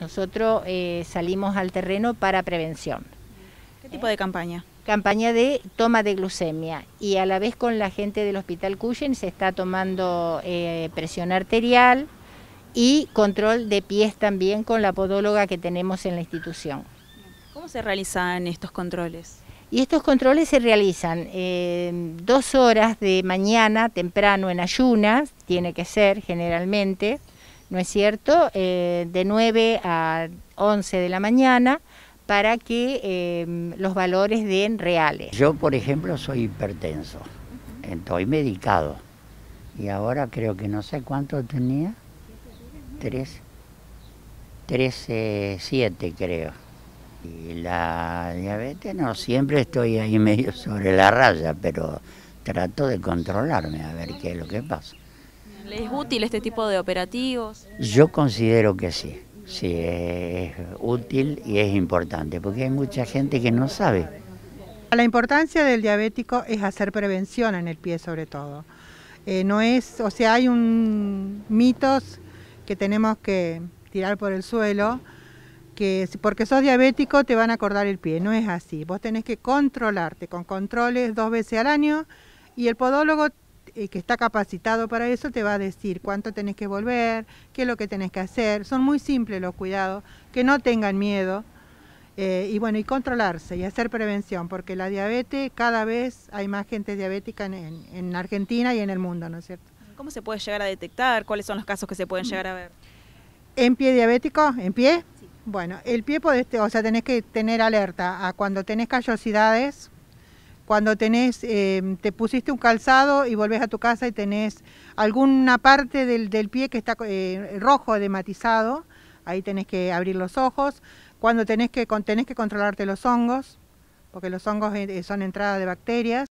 Nosotros eh, salimos al terreno para prevención. ¿Qué tipo de campaña? Campaña de toma de glucemia y a la vez con la gente del Hospital Cuyen se está tomando eh, presión arterial y control de pies también con la podóloga que tenemos en la institución. ¿Cómo se realizan estos controles? Y estos controles se realizan eh, dos horas de mañana temprano en ayunas, tiene que ser generalmente, ¿no es cierto?, eh, de 9 a 11 de la mañana para que em, los valores den reales. Yo, por ejemplo, soy hipertenso, estoy medicado y ahora creo que no sé cuánto tenía, 3 13, 7 creo. Y la diabetes, no, siempre estoy ahí medio sobre la raya, pero trato de controlarme a ver qué es lo que pasa es útil este tipo de operativos? Yo considero que sí, sí, es útil y es importante, porque hay mucha gente que no sabe. La importancia del diabético es hacer prevención en el pie sobre todo. Eh, no es, o sea, hay un mitos que tenemos que tirar por el suelo, que porque sos diabético te van a acordar el pie, no es así. Vos tenés que controlarte con controles dos veces al año y el podólogo eh, que está capacitado para eso te va a decir cuánto tenés que volver, qué es lo que tenés que hacer. Son muy simples los cuidados, que no tengan miedo. Eh, y bueno, y controlarse y hacer prevención, porque la diabetes, cada vez hay más gente diabética en, Argentina y en el mundo, ¿no es cierto? ¿Cómo se puede llegar a detectar? ¿Cuáles son los casos que se pueden llegar a ver? ¿En pie diabético? ¿En pie? Bueno, el pie, o sea, tenés que tener alerta a cuando tenés callosidades, cuando tenés, eh, te pusiste un calzado y volvés a tu casa y tenés alguna parte del, pie que está eh, rojo de matizado, ahí tenés que abrir los ojos. Cuando tenés que, tenés que controlarte los hongos, porque los hongos eh, son entrada de bacterias.